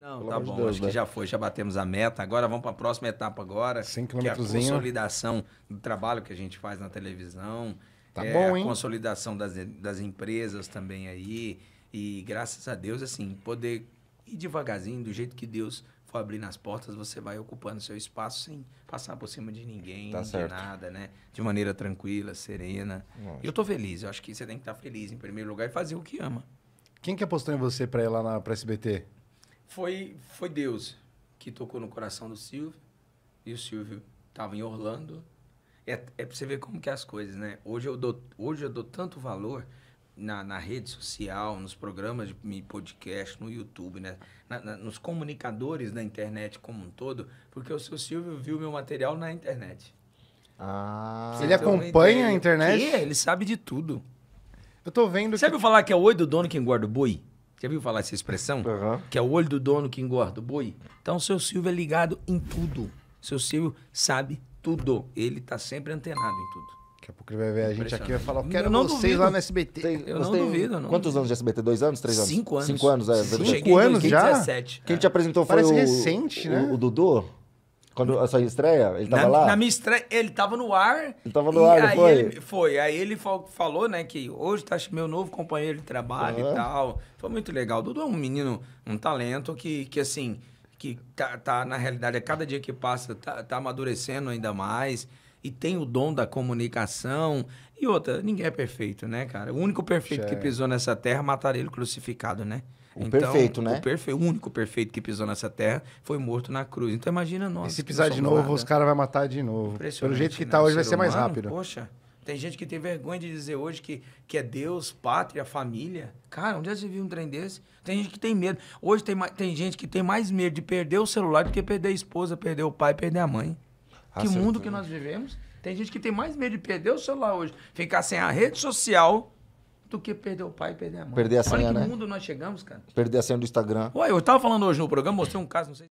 Não, Pelo tá bom. De Deus, acho né? que já foi, já batemos a meta. Agora vamos para a próxima etapa agora. 5 Que é a consolidação do trabalho que a gente faz na televisão. Tá é, bom, hein? A consolidação das, das empresas também aí. E graças a Deus, assim, poder ir devagarzinho, do jeito que Deus for abrindo as portas, você vai ocupando seu espaço sem passar por cima de ninguém, tá de nada, né? De maneira tranquila, serena. Nossa. Eu tô feliz, eu acho que você tem que estar tá feliz em primeiro lugar e fazer o que ama. Quem que apostou em você para ir lá na pra SBT? Foi, foi Deus que tocou no coração do Silvio. E o Silvio estava em Orlando. É, é para você ver como que é as coisas, né? Hoje eu dou, hoje eu dou tanto valor na, na rede social, nos programas de podcast, no YouTube, né? Na, na, nos comunicadores da internet como um todo, porque o seu Silvio viu meu material na internet. Ah, ele então, acompanha a internet? Ele sabe de tudo. Eu tô vendo. Sabe que... falar que é o oi do dono que engorda o boi? Já viu falar essa expressão? Uhum. Que é o olho do dono que engorda o boi. Então, o seu Silvio é ligado em tudo. O seu Silvio sabe tudo. Ele tá sempre antenado em tudo. Daqui a pouco ele vai ver a gente aqui e vai falar: quero não vocês duvido. lá no SBT. Tem, eu não tem duvido, não. Quantos anos de SBT? Dois anos? Três anos? Cinco anos. Cinco anos, é. Cinco, Cinco anos já? Quem é. te apresentou foi Parece o, recente, né? o, o Dudu? Quando a sua estreia, ele tava na, lá? Na minha estreia, ele tava no ar. Ele tava no ar, aí foi? Ele, foi. Aí ele falou, né, que hoje tá meu novo companheiro de trabalho uhum. e tal. Foi muito legal. Dudu é um menino, um talento que, que assim, que tá, tá na realidade, a é cada dia que passa, tá, tá amadurecendo ainda mais e tem o dom da comunicação. E outra, ninguém é perfeito, né, cara? O único perfeito Cheio. que é. pisou nessa terra mataram ele crucificado, né? O então, perfeito, né? O, perfe... o único perfeito que pisou nessa terra foi morto na cruz. Então imagina nós. E se pisar de novo, nada. os caras vão matar de novo. Pelo jeito que né? tá hoje, vai ser humano, mais rápido. Poxa, tem gente que tem vergonha de dizer hoje que, que é Deus, pátria, família. Cara, onde dia é você viu um trem desse? Tem gente que tem medo. Hoje tem, tem gente que tem mais medo de perder o celular do que perder a esposa, perder o pai, perder a mãe que mundo que nós vivemos. Tem gente que tem mais medo de perder o celular hoje, ficar sem a rede social, do que perder o pai e perder a mãe. Perder a senha, Olha que né? mundo nós chegamos, cara. Perder a senha do Instagram. Ué, eu estava falando hoje no programa, mostrei um caso, não sei